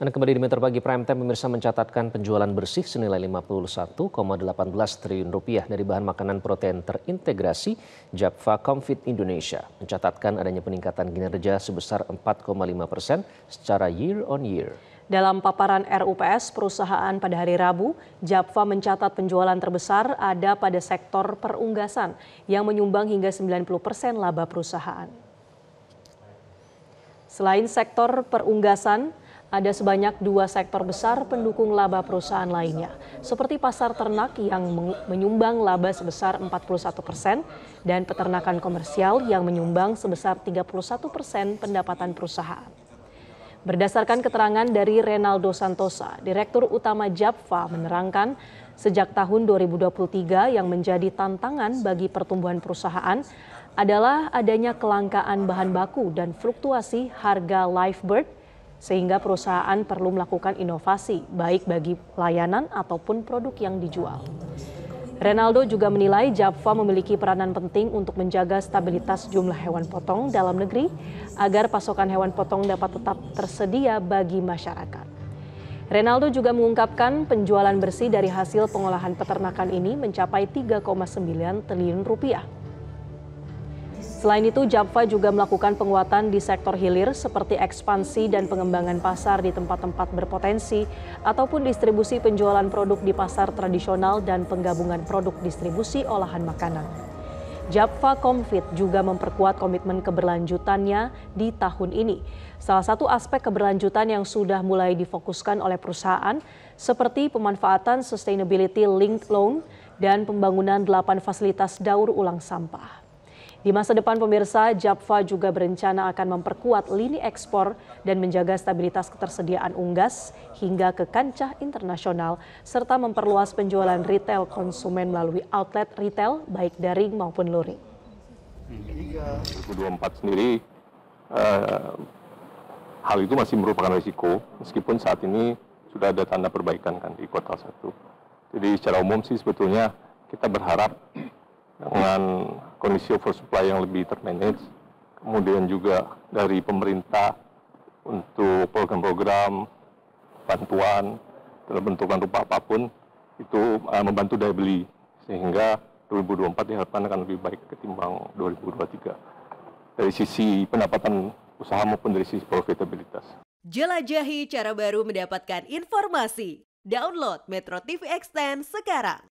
Anda kembali di Metro Pagi Prime Time, pemirsa mencatatkan penjualan bersih senilai 51,18 triliun rupiah dari bahan makanan protein terintegrasi Japfa Comfit Indonesia. Mencatatkan adanya peningkatan kinerja sebesar 4,5 persen secara year on year. Dalam paparan RUPS perusahaan pada hari Rabu, Japfa mencatat penjualan terbesar ada pada sektor perunggasan yang menyumbang hingga 90 persen laba perusahaan. Selain sektor perunggasan, ada sebanyak dua sektor besar pendukung laba perusahaan lainnya, seperti pasar ternak yang menyumbang laba sebesar 41 persen dan peternakan komersial yang menyumbang sebesar 31 persen pendapatan perusahaan. Berdasarkan keterangan dari Renaldo Santosa, Direktur Utama Japfa menerangkan sejak tahun 2023 yang menjadi tantangan bagi pertumbuhan perusahaan adalah adanya kelangkaan bahan baku dan fluktuasi harga live bird sehingga perusahaan perlu melakukan inovasi baik bagi layanan ataupun produk yang dijual. Renaldo juga menilai Japva memiliki peranan penting untuk menjaga stabilitas jumlah hewan potong dalam negeri agar pasokan hewan potong dapat tetap tersedia bagi masyarakat. Renaldo juga mengungkapkan penjualan bersih dari hasil pengolahan peternakan ini mencapai 3,9 triliun rupiah. Selain itu, Japfa juga melakukan penguatan di sektor hilir seperti ekspansi dan pengembangan pasar di tempat-tempat berpotensi ataupun distribusi penjualan produk di pasar tradisional dan penggabungan produk distribusi olahan makanan. Japfa Comfit juga memperkuat komitmen keberlanjutannya di tahun ini. Salah satu aspek keberlanjutan yang sudah mulai difokuskan oleh perusahaan seperti pemanfaatan sustainability linked loan dan pembangunan 8 fasilitas daur ulang sampah. Di masa depan pemirsa, Japfa juga berencana akan memperkuat lini ekspor dan menjaga stabilitas ketersediaan unggas hingga ke kancah internasional serta memperluas penjualan retail konsumen melalui outlet retail baik daring maupun luring. 2024 sendiri uh, hal itu masih merupakan risiko meskipun saat ini sudah ada tanda perbaikan kan di kuartal 1. Jadi secara umum sih sebetulnya kita berharap dengan kondisi oversupply yang lebih termanage, kemudian juga dari pemerintah untuk program-program bantuan dalam bentukan rupa apapun itu uh, membantu daya beli sehingga 2024 diharapkan akan lebih baik ketimbang 2023 dari sisi pendapatan usaha maupun dari sisi profitabilitas. Jelajahi cara baru mendapatkan informasi. Download Metro TV Extend sekarang.